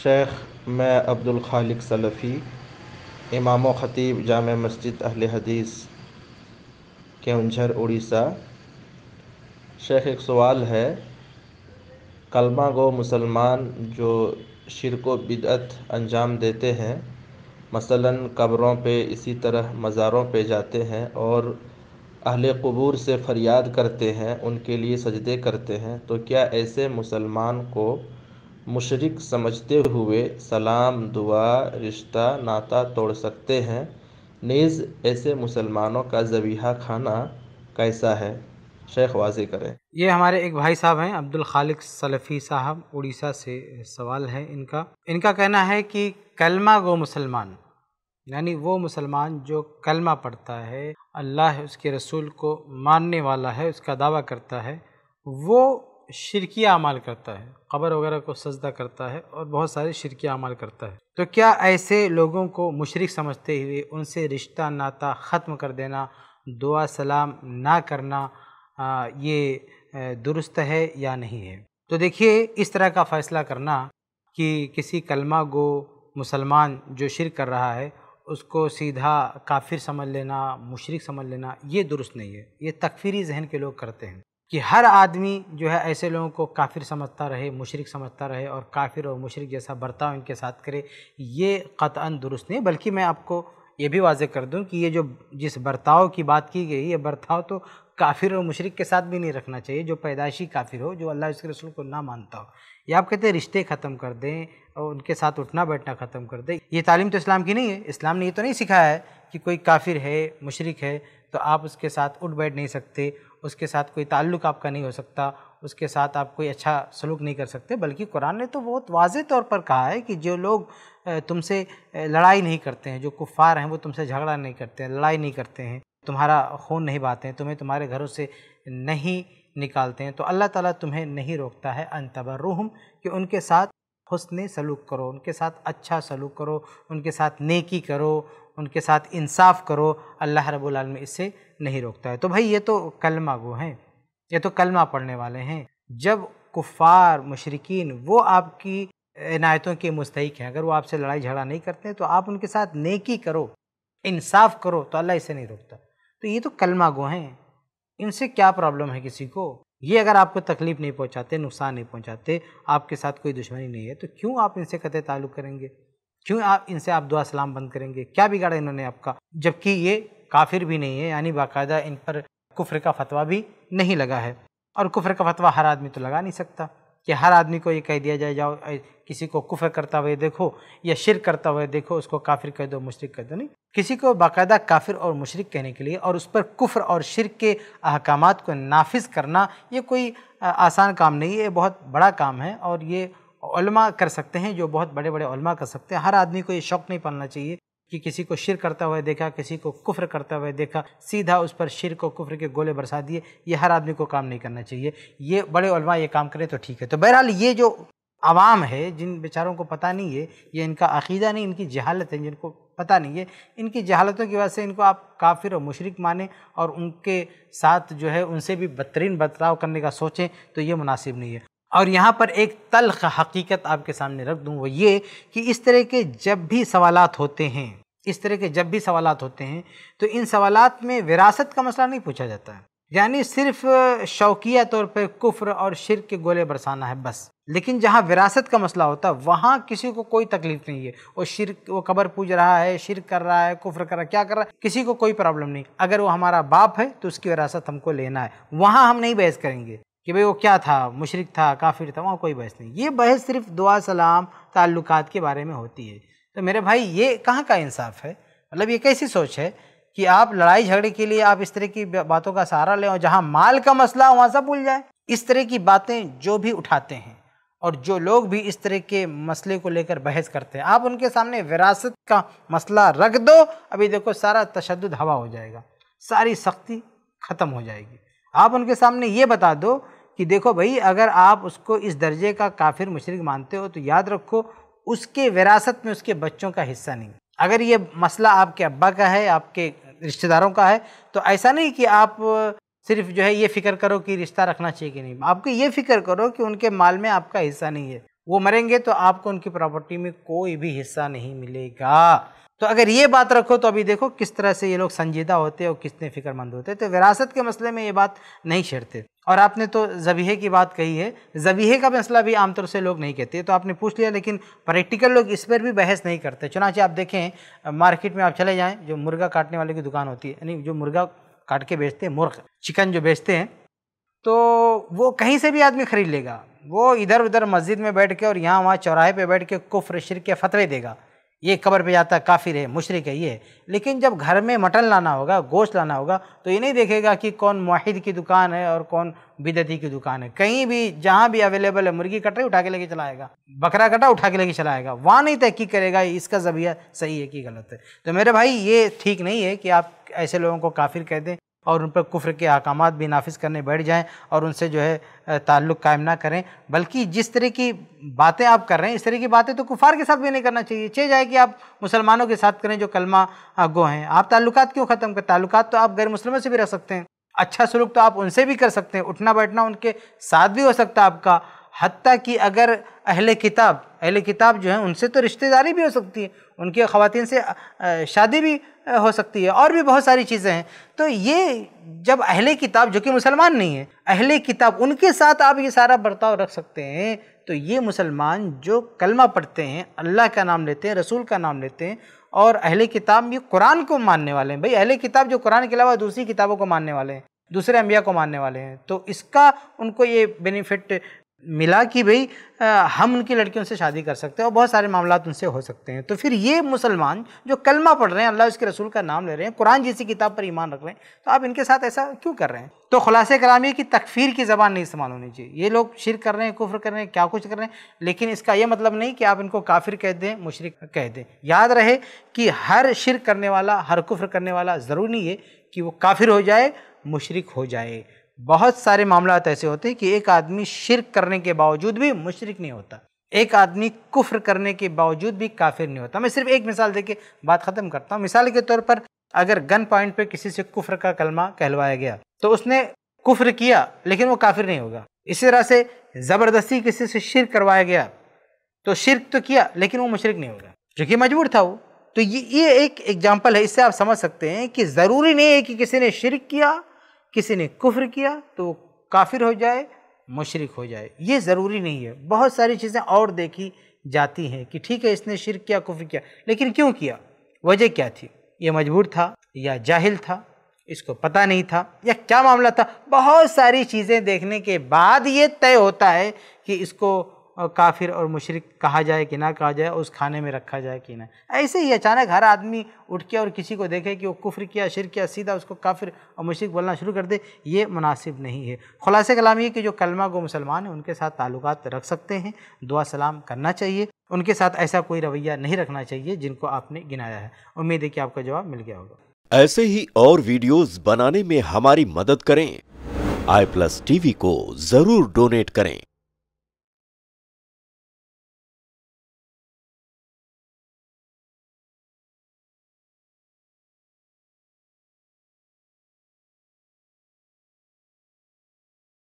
शेख मैं अब्दुल खालिक सलफ़ी इमाम ख़तीब जाम मस्जिद अहले हदीस उंझर उड़ीसा शेख एक सवाल है कलमा गो मुसलमान जो शिरक बिदअत अंजाम देते हैं मसलन कब्रों पे इसी तरह मज़ारों पे जाते हैं और अहल कबूर से फरियाद करते हैं उनके लिए सजदे करते हैं तो क्या ऐसे मुसलमान को मुशरक समझते हुए सलाम दुआ रिश्ता नाता तोड़ सकते हैं नीज़ ऐसे मुसलमानों का जबीहा खाना कैसा है शेख वाजी करें ये हमारे एक भाई साहब हैं अब्दुल खालिक सलफ़ी साहब उड़ीसा से सवाल है इनका इनका कहना है कि कलमा गो मुसलमान यानी वो मुसलमान जो कलमा पढ़ता है अल्लाह उसके रसूल को मानने वाला है उसका दावा करता है वो शिरकी अमाल करता है कबर वगैरह को सजदा करता है और बहुत सारे शिरकी अमाल करता है तो क्या ऐसे लोगों को मुशरक समझते हुए उनसे रिश्ता नाता ख़त्म कर देना दुआ सलाम ना करना आ, ये दुरुस्त है या नहीं है तो देखिए इस तरह का फ़ैसला करना कि किसी कलमा गो मुसलमान जो शिर कर रहा है उसको सीधा काफिर समझ लेना मुशरक समझ लेना ये दुरुस्त नहीं है ये तकफीरी जहन के लोग करते हैं कि हर आदमी जो है ऐसे लोगों को काफिर समझता रहे मुशरक समझता रहे और काफिर और मशरक जैसा बर्ताव इनके साथ करे ये कतान दुरुस्त नहीं बल्कि मैं आपको ये भी वाजे कर दूं कि ये जो जिस बर्ताव की बात की गई ये बर्ताव तो काफिर और मशरक के साथ भी नहीं रखना चाहिए जो पैदाइशी काफिर हो जो अल्लाह उसके रसूल को ना मानता हो या आप कहते हैं रिश्ते ख़त्म कर दें और उनके साथ उठना बैठना ख़त्म कर दें ये तालीम तो इस्लाम की नहीं है इस्लाम ने ये तो नहीं सिखाया है कि कोई काफिर है मशरक है तो आप उसके साथ उठ बैठ नहीं सकते उसके साथ कोई ताल्लुक आपका नहीं हो सकता उसके साथ आप कोई अच्छा सलूक नहीं कर सकते बल्कि कुरान ने तो बहुत वाज तौर पर कहा है कि जो लोग तुमसे लड़ाई नहीं करते हैं जो कुफ़ार हैं वो तुमसे झगड़ा नहीं करते हैं लड़ाई नहीं करते हैं तुम्हारा खून नहीं बाते हैं तुम्हें तुम्हारे घरों से नहीं निकालते हैं तो अल्लाह ताला तुम्हें नहीं रोकता है अन तबर्रुहम कि उनके साथ हसन सलूक करो उनके साथ अच्छा सलूक करो उनके साथ नेकी करो उनके साथ इंसाफ करो अल्लाह रब्बुल आलमीन इससे नहीं रोकता है तो भाई ये तो कलमा गो हैं ये तो कलमा पढ़ने वाले हैं जब कुफ़ार मशरकिन वो आपकी इनायतों के मुस्तक हैं अगर वो आपसे लड़ाई झगड़ा नहीं करते तो आप उनके साथ नेकी करो इंसाफ करो तो अल्लाह इसे नहीं रोकता तो ये तो कलमा गो हैं इनसे क्या प्रॉब्लम है किसी को ये अगर आपको तकलीफ़ नहीं पहुंचाते नुकसान नहीं पहुंचाते आपके साथ कोई दुश्मनी नहीं है तो क्यों आप इनसे कतः ताल्लुक़ करेंगे क्यों आप इनसे आप दुआ सलाम बंद करेंगे क्या बिगाड़ा इन्होंने आपका जबकि ये काफिर भी नहीं है यानी बाकायदा इन पर कुफ्र का फतवा भी नहीं लगा है और कुफ्र का फतवा हर आदमी तो लगा नहीं सकता कि हर आदमी को ये कह दिया जाए जाओ किसी को कुफर करता हुआ देखो या शिर करता हुआ देखो उसको काफिर कह दो मुशरक कह दो नहीं किसी को बाकायदा काफिर और मुशरक कहने के लिए और उस पर कुफर और शिर के अहकाम को नाफिज करना ये कोई आसान काम नहीं है ये बहुत बड़ा काम है और ये कर सकते हैं जो बहुत बड़े बड़े ओलमा कर सकते हैं हर आदमी को ये शौक नहीं पालना चाहिए कि किसी को शिर करता हुआ देखा किसी को कुफ्र करता हुआ देखा सीधा उस पर शिर को कुफ्र के गोले बरसा दिए ये हर आदमी को काम नहीं करना चाहिए ये बड़े उलमा ये काम करें तो ठीक है तो बहरहाल ये जो आवाम है जिन बेचारों को पता नहीं है ये इनका अकीदा नहीं इनकी जहालत है जिनको पता नहीं है इनकी जहालतों की वजह से इनको आप काफिर और मुशरक माने और उनके साथ जो है उनसे भी बदतरीन बर्ताव करने का सोचें तो ये मुनासिब नहीं है और यहाँ पर एक तलख हकीकत आपके सामने रख दूँ वो ये कि इस तरह के जब भी सवाल होते हैं इस तरह के जब भी सवाल होते हैं तो इन सवालत में विरासत का मसला नहीं पूछा जाता है यानी सिर्फ शौकिया तौर पर कुफ्र और शिर के गोले बरसाना है बस लेकिन जहाँ विरासत का मसला होता है वहाँ किसी को कोई तकलीफ नहीं है वो शिर वो कबर पूज रहा है शिर कर रहा है कुफ्र कर रहा है क्या कर रहा है किसी को कोई प्रॉब्लम नहीं अगर वो हमारा बाप है तो उसकी विरासत हमको लेना है वहाँ हम नहीं बहस करेंगे कि भाई वो क्या था मशरक था काफिर था वहाँ कोई बहस नहीं ये बहस सिर्फ दुआ सलाम ताल्लुक़ के बारे में होती है तो मेरे भाई ये कहाँ का इंसाफ है मतलब ये कैसी सोच है कि आप लड़ाई झगड़े के लिए आप इस तरह की बातों का सहारा लें और जहाँ माल का मसला वहाँ सब भूल जाए इस तरह की बातें जो भी उठाते हैं और जो लोग भी इस तरह के मसले को लेकर बहस करते हैं आप उनके सामने विरासत का मसला रख दो अभी देखो सारा तशद हवा हो जाएगा सारी सख्ती ख़त्म हो जाएगी आप उनके सामने ये बता दो कि देखो भाई अगर आप उसको इस दर्जे का काफिर मुशरक मानते हो तो याद रखो उसके विरासत में उसके बच्चों का हिस्सा नहीं अगर ये मसला आपके अब्बा का है आपके रिश्तेदारों का है तो ऐसा नहीं कि आप सिर्फ जो है ये फ़िक्र करो कि रिश्ता रखना चाहिए कि नहीं आपको ये फ़िक्र करो कि उनके माल में आपका हिस्सा नहीं है वो मरेंगे तो आपको उनकी प्रॉपर्टी में कोई भी हिस्सा नहीं मिलेगा तो अगर ये बात रखो तो अभी देखो किस तरह से ये लोग संजीदा होते और कितने फिक्रमंद होते तो विरासत के मसले में ये बात नहीं छेड़ते और आपने तो जबीहे की बात कही है जबीहे का मसला भी आमतौर से लोग नहीं कहते तो आपने पूछ लिया लेकिन प्रैक्टिकल लोग इस पर भी बहस नहीं करते चुनाचे आप देखें मार्केट में आप चले जाएँ जो मुर्गा काटने वाले की दुकान होती है यानी जो मुर्गा काट के बेचते हैं मुर्ग चिकन जो बेचते हैं तो वो कहीं से भी आदमी ख़रीद लेगा वो इधर उधर मस्जिद में बैठ के और यहाँ वहाँ चौराहे पे बैठ के कुफ्र शिर के फतरे देगा ये कबर पे जाता है काफिर है मुशरक है ये लेकिन जब घर में मटन लाना होगा गोश्त लाना होगा तो ये नहीं देखेगा कि कौन माहिद की दुकान है और कौन बिदती की दुकान है कहीं भी जहाँ भी अवेलेबल है मुर्गी कट उठा के लेके चलाएगा बकरा कटा उठा के लेके चलाएगा वहाँ नहीं तहकीक करेगा इसका जबिया सही है कि गलत है तो मेरे भाई ये ठीक नहीं है कि आप ऐसे लोगों को काफिर कह दें और उन पर कुफ्र के अहकाम भी नाफिज करने बैठ जाएं और उनसे जो है ताल्लुक़ कायम ना करें बल्कि जिस तरह की बातें आप कर रहे हैं इस तरह की बातें तो कुफार के साथ भी नहीं करना चाहिए चे जाए कि आप मुसलमानों के साथ करें जो कलमा गो हैं आप ताल्लुक क्यों ख़त्म करें ताल्लुक तो आप गैर मुसलमों से भी रख सकते हैं अच्छा सलूक तो आप उनसे भी कर सकते हैं उठना बैठना उनके साथ भी हो सकता है आपका हती कि अगर अहले किताब अहले किताब जो है उनसे तो रिश्तेदारी भी हो सकती है उनकी ख़वान से शादी भी हो सकती है और भी बहुत सारी चीज़ें हैं तो ये जब अहले किताब जो कि मुसलमान नहीं है अहले किताब उनके साथ आप ये सारा बर्ताव रख सकते हैं तो ये मुसलमान जो कलमा पढ़ते हैं अल्लाह का नाम लेते हैं रसूल का नाम लेते हैं और अहले किताब ये कुरान को मानने वाले हैं भाई अहले किताब जो कुरान के अलावा दूसरी किताबों को मानने वाले हैं दूसरे अम्बिया को मानने वाले हैं तो इसका उनको ये बेनिफिट मिला कि भाई हम उनकी लड़कियों से शादी कर सकते हैं और बहुत सारे मामला उनसे हो सकते हैं तो फिर ये मुसलमान जो कलमा पढ़ रहे हैं अल्लाह उसके रसूल का नाम ले रहे हैं कुरान जैसी किताब पर ईमान रख रहे हैं तो आप इनके साथ ऐसा क्यों कर रहे हैं तो खुलासे कराम ये कि तकफीर की ज़बान नहीं इस्तेमाल होनी चाहिए ये लोग शिर कर रहे हैं कुफ्र कर रहे हैं क्या कुछ कर रहे हैं लेकिन इसका यह मतलब नहीं कि आप इनको काफिर कह दें मुशरक कह दें याद रहे कि हर शिर करने वाला हर कुफ्र करने वाला ज़रूरी है कि वो काफिर हो जाए मुशरक हो जाए बहुत सारे मामला ऐसे होते हैं कि एक आदमी शिरक करने के बावजूद भी मुशरक नहीं होता एक आदमी कुफ्र करने के बावजूद भी काफिर नहीं होता मैं सिर्फ एक मिसाल देके बात ख़त्म करता हूँ मिसाल के तौर पर अगर गन पॉइंट पे किसी से कुफ्र का कलमा कहलवाया गया तो उसने कुफ्र किया लेकिन वो काफिर नहीं होगा इसी तरह से ज़बरदस्ती किसी से शिर करवाया गया तो शिरक तो किया लेकिन वो मुशरक नहीं होगा क्योंकि मजबूर था वो तो ये ये एक एग्जाम्पल है इससे आप समझ सकते हैं कि ज़रूरी नहीं है कि किसी ने शिरक किया किसी ने कुफ्र किया तो वो काफिर हो जाए मुशरक हो जाए ये ज़रूरी नहीं है बहुत सारी चीज़ें और देखी जाती हैं कि ठीक है इसने शिर किया कुफ्र किया लेकिन क्यों किया वजह क्या थी ये मजबूर था या जाहिल था इसको पता नहीं था या क्या मामला था बहुत सारी चीज़ें देखने के बाद ये तय होता है कि इसको और काफिर और मुशरक कहा जाए कि ना कहा जाए उस खाने में रखा जाए कि ना ऐसे ही अचानक हर आदमी उठ के और किसी को देखे कि वो कुफर किया शिर किया सीधा उसको काफिर और मुशरक बोलना शुरू कर दे ये मुनासिब नहीं है खुलासे कलाम ये कि जो कलमा गो मुसलमान हैं उनके साथ ताल्लुक रख सकते हैं दुआ सलाम करना चाहिए उनके साथ ऐसा कोई रवैया नहीं रखना चाहिए जिनको आपने गिनाया है उम्मीद है कि आपका जवाब मिल गया होगा ऐसे ही और वीडियोस बनाने में हमारी मदद करें आई प्लस टीवी को जरूर डोनेट करें